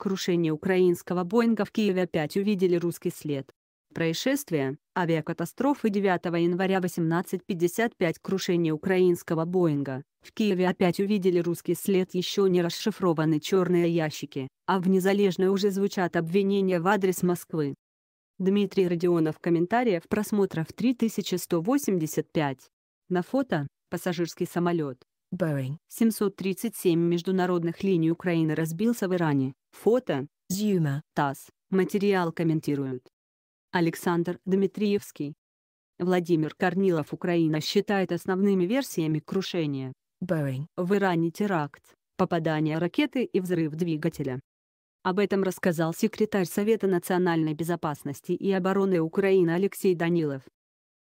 Крушение украинского Боинга в Киеве опять увидели русский след. Происшествие, авиакатастрофы 9 января 18.55 Крушение украинского Боинга, в Киеве опять увидели русский след еще не расшифрованы черные ящики, а в незалежной уже звучат обвинения в адрес Москвы. Дмитрий Родионов комментариев просмотров 3185. На фото – пассажирский самолет. Boeing 737 международных линий Украины разбился в Иране. Фото. Зюма. ТАСС. Материал комментируют. Александр Дмитриевский. Владимир Корнилов Украина считает основными версиями крушения. Boeing. В Иране теракт, попадание ракеты и взрыв двигателя. Об этом рассказал секретарь Совета национальной безопасности и обороны Украины Алексей Данилов.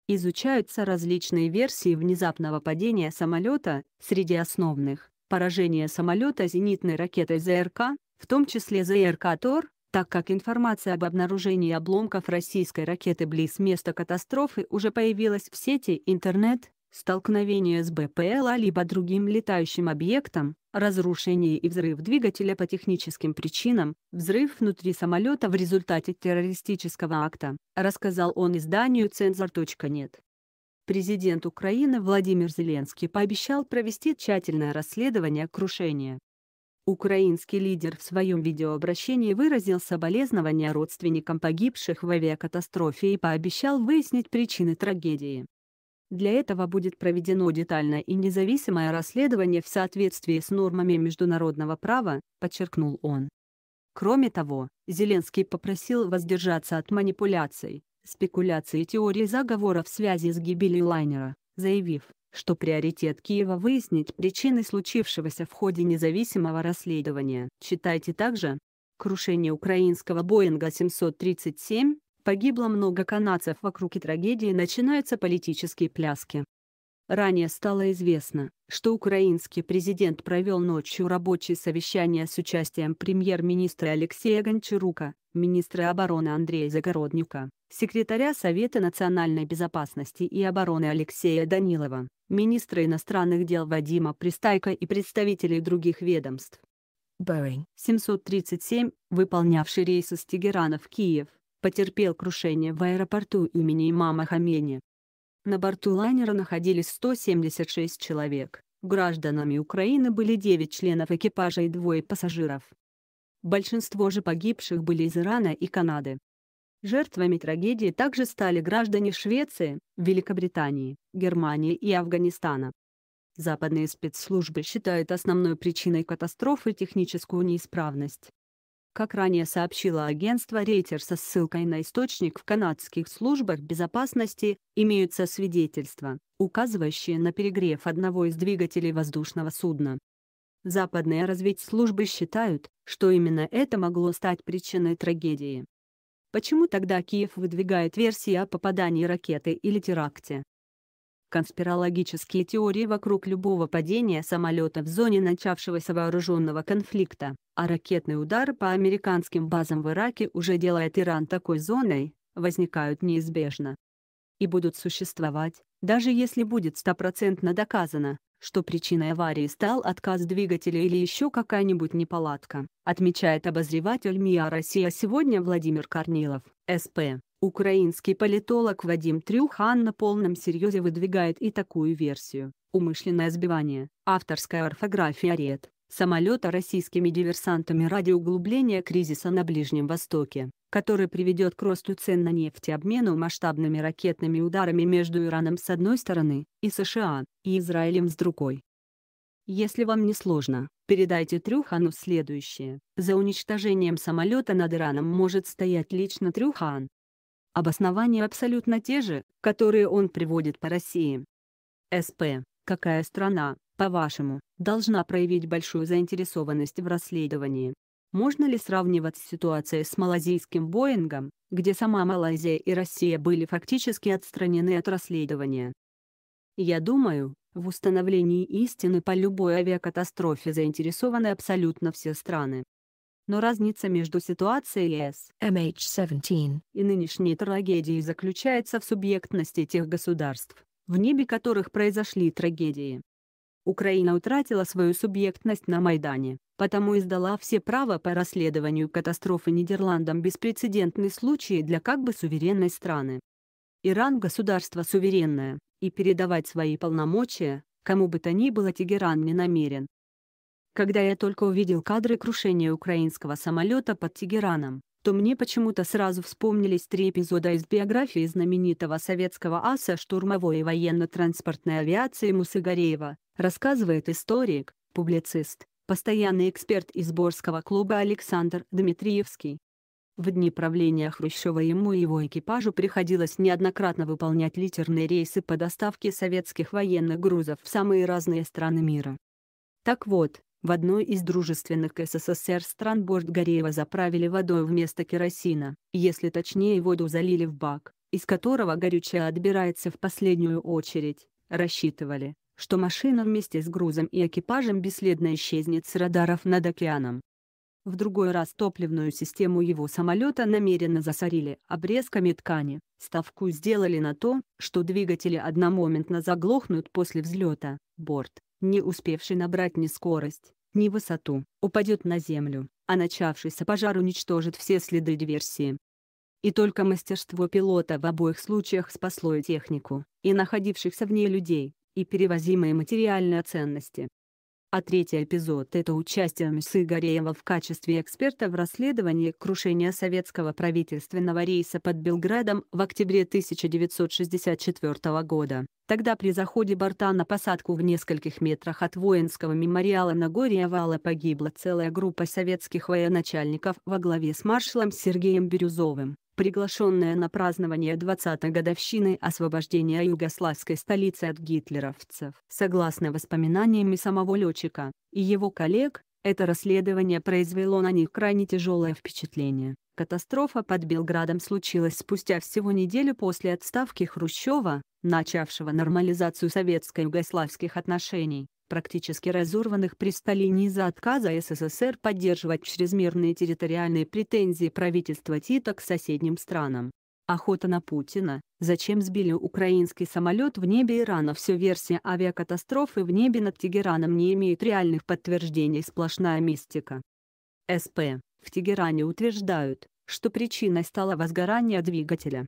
Изучаются различные версии внезапного падения самолета, среди основных – поражение самолета зенитной ракетой ЗРК, в том числе ЗРК ТОР, так как информация об обнаружении обломков российской ракеты близ места катастрофы уже появилась в сети интернет, столкновение с БПЛА либо другим летающим объектом, разрушение и взрыв двигателя по техническим причинам, взрыв внутри самолета в результате террористического акта, рассказал он изданию «Цензор.нет». Президент Украины Владимир Зеленский пообещал провести тщательное расследование крушения. Украинский лидер в своем видеообращении выразил соболезнования родственникам погибших в авиакатастрофе и пообещал выяснить причины трагедии. Для этого будет проведено детальное и независимое расследование в соответствии с нормами международного права, подчеркнул он. Кроме того, Зеленский попросил воздержаться от манипуляций, спекуляций и теорий заговора в связи с гибелью лайнера, заявив, что приоритет Киева выяснить причины случившегося в ходе независимого расследования. Читайте также крушение украинского Боинга 737, Погибло много канадцев, вокруг и трагедии начинаются политические пляски. Ранее стало известно, что украинский президент провел ночью рабочие совещания с участием премьер-министра Алексея Гончарука, министра обороны Андрея Загороднюка, секретаря Совета национальной безопасности и обороны Алексея Данилова, министра иностранных дел Вадима Пристайко и представителей других ведомств. Boeing 737, выполнявший рейс из Тегерана в Киев, потерпел крушение в аэропорту имени имама Хамени. На борту лайнера находились 176 человек, гражданами Украины были 9 членов экипажа и двое пассажиров. Большинство же погибших были из Ирана и Канады. Жертвами трагедии также стали граждане Швеции, Великобритании, Германии и Афганистана. Западные спецслужбы считают основной причиной катастрофы техническую неисправность, как ранее сообщило агентство Рейтер со ссылкой на источник в канадских службах безопасности, имеются свидетельства, указывающие на перегрев одного из двигателей воздушного судна. Западные разведслужбы считают, что именно это могло стать причиной трагедии. Почему тогда Киев выдвигает версии о попадании ракеты или теракте? конспирологические теории вокруг любого падения самолета в зоне начавшегося вооруженного конфликта, а ракетный удар по американским базам в Ираке уже делает Иран такой зоной, возникают неизбежно. И будут существовать, даже если будет стопроцентно доказано, что причиной аварии стал отказ двигателя или еще какая-нибудь неполадка, отмечает обозреватель МИА «Россия сегодня» Владимир Корнилов, СП. Украинский политолог Вадим Трюхан на полном серьезе выдвигает и такую версию. Умышленное сбивание, авторская орфография ред, самолета российскими диверсантами ради углубления кризиса на Ближнем Востоке, который приведет к росту цен на нефть и обмену масштабными ракетными ударами между Ираном с одной стороны, и США, и Израилем с другой. Если вам не сложно, передайте Трюхану следующее. За уничтожением самолета над Ираном может стоять лично Трюхан, Обоснования абсолютно те же, которые он приводит по России. СП. Какая страна, по-вашему, должна проявить большую заинтересованность в расследовании? Можно ли сравнивать ситуацию с малазийским Боингом, где сама Малайзия и Россия были фактически отстранены от расследования? Я думаю, в установлении истины по любой авиакатастрофе заинтересованы абсолютно все страны но разница между ситуацией с MH17 и нынешней трагедией заключается в субъектности тех государств, в небе которых произошли трагедии. Украина утратила свою субъектность на Майдане, потому издала все права по расследованию катастрофы Нидерландам беспрецедентный случай для как бы суверенной страны. Иран – государство суверенное, и передавать свои полномочия, кому бы то ни было Тегеран не намерен. Когда я только увидел кадры крушения украинского самолета под Тегераном, то мне почему-то сразу вспомнились три эпизода из биографии знаменитого советского аса штурмовой и военно-транспортной авиации Мусыгареева, рассказывает историк, публицист, постоянный эксперт из Борского клуба Александр Дмитриевский. В дни правления Хрущева ему и его экипажу приходилось неоднократно выполнять литерные рейсы по доставке советских военных грузов в самые разные страны мира. Так вот, в одной из дружественных СССР стран борт Гореева заправили водой вместо керосина, если точнее воду залили в бак, из которого горючее отбирается в последнюю очередь, рассчитывали, что машина вместе с грузом и экипажем бесследно исчезнет с радаров над океаном. В другой раз топливную систему его самолета намеренно засорили обрезками ткани, ставку сделали на то, что двигатели одномоментно заглохнут после взлета, борт, не успевший набрать ни скорость, ни высоту, упадет на землю, а начавшийся пожар уничтожит все следы диверсии. И только мастерство пилота в обоих случаях спасло и технику, и находившихся в ней людей, и перевозимые материальные ценности. А третий эпизод – это участие Мисы Гореева в качестве эксперта в расследовании крушения советского правительственного рейса под Белградом в октябре 1964 года, Тогда при заходе борта на посадку в нескольких метрах от воинского мемориала на горе Овала погибла целая группа советских военачальников во главе с маршалом Сергеем Бирюзовым, приглашенная на празднование 20-й годовщины освобождения югославской столицы от гитлеровцев. Согласно воспоминаниям и самого летчика, и его коллег, это расследование произвело на них крайне тяжелое впечатление. Катастрофа под Белградом случилась спустя всего неделю после отставки Хрущева, начавшего нормализацию советско-югославских отношений, практически разорванных при Сталине из-за отказа СССР поддерживать чрезмерные территориальные претензии правительства Тита к соседним странам. Охота на Путина, зачем сбили украинский самолет в небе Ирана Все версия авиакатастрофы в небе над Тегераном не имеет реальных подтверждений сплошная мистика. СП в Тегеране утверждают, что причиной стало возгорание двигателя.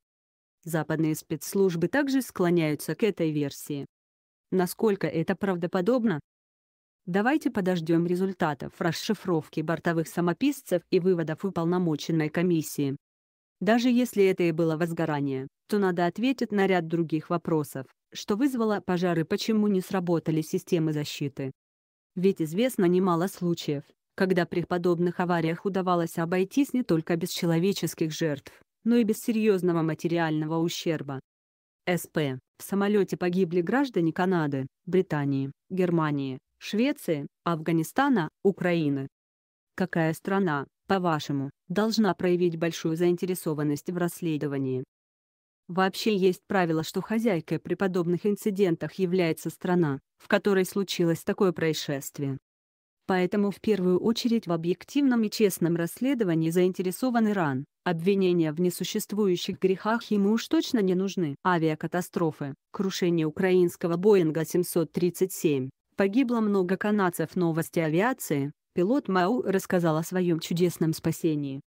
Западные спецслужбы также склоняются к этой версии. Насколько это правдоподобно? Давайте подождем результатов расшифровки бортовых самописцев и выводов уполномоченной комиссии. Даже если это и было возгорание, то надо ответить на ряд других вопросов, что вызвало пожары, почему не сработали системы защиты. Ведь известно немало случаев, когда при подобных авариях удавалось обойтись не только без человеческих жертв, но и без серьезного материального ущерба. СП. В самолете погибли граждане Канады, Британии, Германии, Швеции, Афганистана, Украины. Какая страна, по-вашему, должна проявить большую заинтересованность в расследовании? Вообще есть правило, что хозяйкой при подобных инцидентах является страна, в которой случилось такое происшествие. Поэтому в первую очередь в объективном и честном расследовании заинтересован Иран. Обвинения в несуществующих грехах ему уж точно не нужны. Авиакатастрофы, крушение украинского Боинга 737, погибло много канадцев новости авиации, пилот Мау рассказал о своем чудесном спасении,